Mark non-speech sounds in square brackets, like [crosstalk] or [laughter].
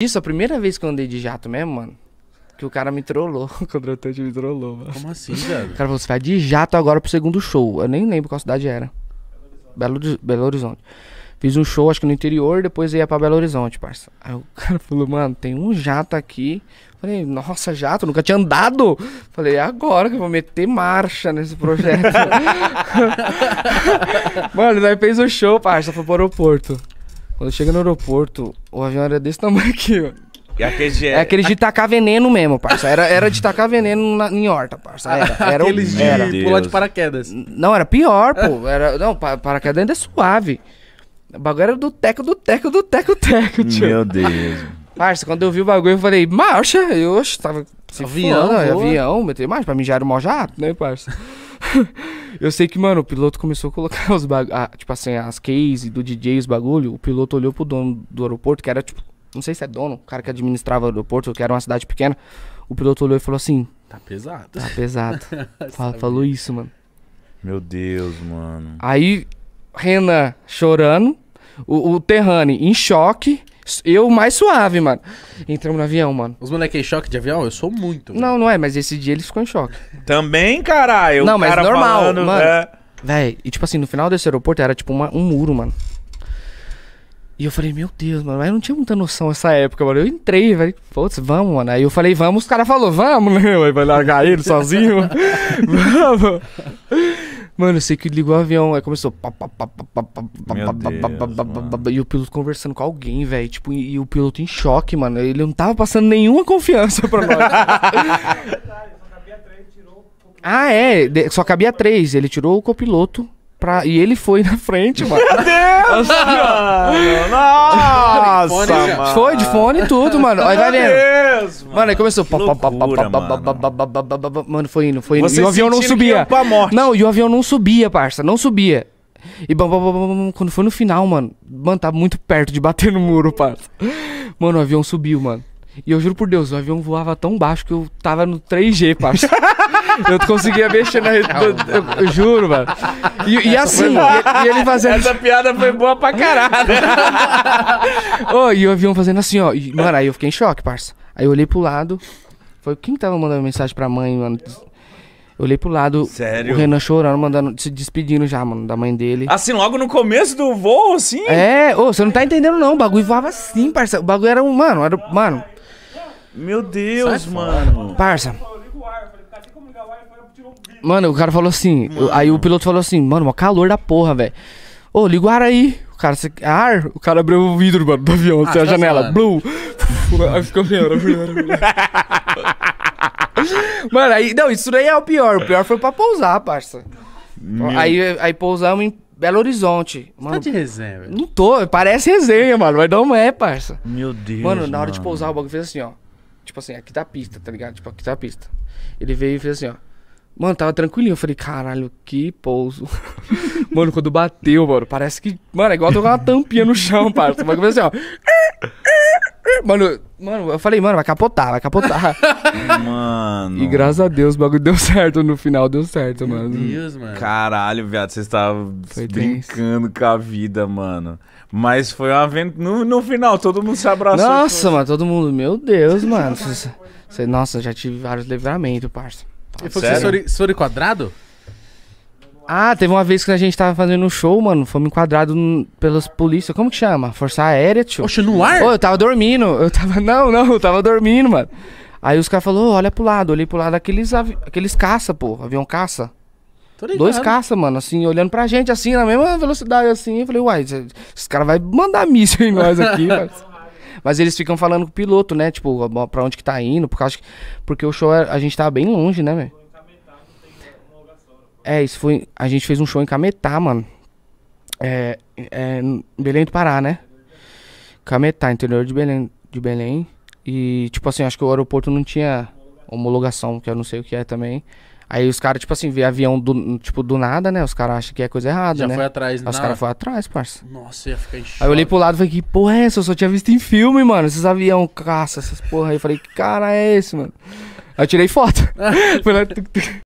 Isso, a primeira vez que eu andei de jato mesmo, mano. Que o cara me trollou. [laughs] O contratante me trollou, mano. Como assim, velho? O cara falou: você vai de jato agora pro segundo show. Eu nem lembro qual cidade era. Belo Horizonte. Belo Horizonte. Fiz um show, acho que no interior, depois ia pra Belo Horizonte, parça. Aí o [laughs] cara falou, mano, tem um jato aqui. Falei, nossa, jato, nunca tinha andado. Falei, é agora que eu vou meter marcha nesse projeto. [laughs] mano, daí fez o um show, parça, foi pro aeroporto. Quando chega no aeroporto, o avião era desse tamanho aqui, ó. E aquele de... É aquele de tacar veneno mesmo, parça. Era, era de tacar veneno na, em horta, parça. Era, [laughs] era Aqueles de era. pular de paraquedas. Não, era pior, pô. Era, não, paraquedas ainda é suave. O bagulho era do teco, do teco, do teco, teco, tio. Meu Deus. Parça, quando eu vi o bagulho, eu falei, marcha. Eu oxe, tava se avião, voando, avião, meteu mais. Pra mim já era o maior jato, né, parça? [laughs] eu sei que, mano, o piloto começou a colocar [laughs] os Tipo assim, as cases do DJ, os bagulho. O piloto olhou pro dono do aeroporto, que era tipo. Não sei se é dono, o cara que administrava o aeroporto, que era uma cidade pequena. O piloto olhou e falou assim: Tá pesado. Tá pesado. [laughs] Fala, falou isso, mano. Meu Deus, mano. Aí, Renan chorando. O, o Terrani em choque. Eu mais suave, mano. Entramos no avião, mano. Os moleque em choque de avião? Eu sou muito. Não, mano. não é, mas esse dia eles ficam em choque. Também, caralho. Não, mas cara normal, falando, mano. É... Véi, e tipo assim, no final desse aeroporto era tipo uma, um muro, mano. E eu falei, meu Deus, mano, mas eu não tinha muita noção nessa época, mano. Eu entrei, velho. Putz, vamos, mano. Aí eu falei, vamos, os caras falaram, vamos, né? Vai largar ele sozinho. [laughs] vamos. Mano, eu sei que ligou o avião, aí começou. e o piloto conversando com alguém, velho. Tipo, e, o piloto em choque, mano. Ele não tava passando nenhuma confiança pra nós. ah, é. só cabia três. Ele tirou o copiloto. Pra... E ele foi na frente, mano. Meu Deus! Nossa! ó. Nossa, fone, mano. Foi de fone e tudo, mano. Aí vai vendo. Mesmo, mano, aí começou. mano. mano, foi indo, foi indo. e o avião não subia. É não, e o avião não subia, parça. Não subia. E quando foi no final, mano, mano, tava tá muito perto de bater no muro, parça. Mano, o avião subiu, mano. E eu juro por Deus, o avião voava tão baixo que eu tava no 3G, parça. [laughs] [laughs] Eu conseguia mexer na. Eu, eu juro, mano. E, e assim, e, e, ele fazendo. Essa piada foi boa pra caralho. oh, [laughs] e o avião fazendo assim, ó. E, mano, aí eu fiquei em choque, parça. Aí eu olhei pro lado. Foi quem tava mandando mensagem pra mãe, mano? Eu olhei pro lado, Sério? o Renan chorando, mandando, se despedindo já, mano, da mãe dele. Assim, logo no começo do voo, assim? É, ô, você não tá entendendo, não. O bagulho voava assim, parça. O bagulho era um. Mano, era. Mano. Meu Deus, Sai, mano. Parça. Mano, o cara falou assim. Mano. Aí o piloto falou assim, mano, mó calor da porra, velho. Ô, liga o ar aí. O cara, você, ar? O cara abriu o vidro, mano, do avião, assim, ah, a tá janela. Falando. Blue. [laughs] aí ficou pior, [laughs] Mano, aí. Não, isso daí é o pior. O pior foi pra pousar, parça. Aí, aí pousamos em Belo Horizonte. Tá mano, tá de resenha, velho. Não tô, parece resenha, mano, mas não é, parça. Meu Deus. Mano, na hora mano. de pousar, o bagulho fez assim, ó. Tipo assim, aqui tá a pista, tá ligado? Tipo, aqui tá a pista. Ele veio e fez assim, ó. Mano, tava tranquilinho. Eu falei, caralho, que pouso. [laughs] mano, quando bateu, mano, parece que. Mano, é igual jogar uma tampinha no chão, [laughs] parça. Mas começa assim, ó. Mano, mano, eu falei, mano, vai capotar, vai capotar. [laughs] Mano. E graças a Deus o bagulho deu certo no final, deu certo, Meu mano. Meu Deus, mano. Caralho, viado, você estava brincando com a vida, mano. Mas foi uma aventura. No, no final, todo mundo se abraçou. Nossa, mano, todo mundo. Meu Deus, mano. Nossa, já tive vários livramentos, parça. Ele falou que quadrado? Ah, teve uma vez que a gente tava fazendo um show, mano. Fomos enquadrados pelas polícias. Como que chama? Força Aérea, tio. Oxe, no ar? Ô, eu tava dormindo. Eu tava. [laughs] Não, não, eu tava dormindo, mano. Aí os caras falaram, olha pro lado. olhei pro lado aqueles, avi... aqueles caça, pô. Avião caça. Dois caça, mano, assim, olhando pra gente, assim, na mesma velocidade, assim. Eu falei, uai, esse cara vai mandar míssil em nós aqui, [laughs] mano. Mas eles ficam falando com o piloto, né? Tipo, pra onde que tá indo, porque acho que... Porque o show, é, a gente tava tá bem longe, né, velho? É, isso foi. A gente fez um show em Cametá, mano. É, é, Belém do Pará, né? Cametá, interior de Belém, de Belém. E, tipo assim, acho que o aeroporto não tinha homologação, que eu não sei o que é também. Aí os caras, tipo assim, vê avião do, tipo, do nada, né? Os caras acham que é coisa errada, Já né? Já foi atrás, né? Os caras foram atrás, parça. Nossa, ia ficar em Aí eu olhei pro lado e falei, que porra é essa? Eu só tinha visto em filme, mano. Esses avião caça, essas porra aí. Eu falei, que cara é esse, mano? Aí eu tirei foto. [laughs] [laughs] Foi lá...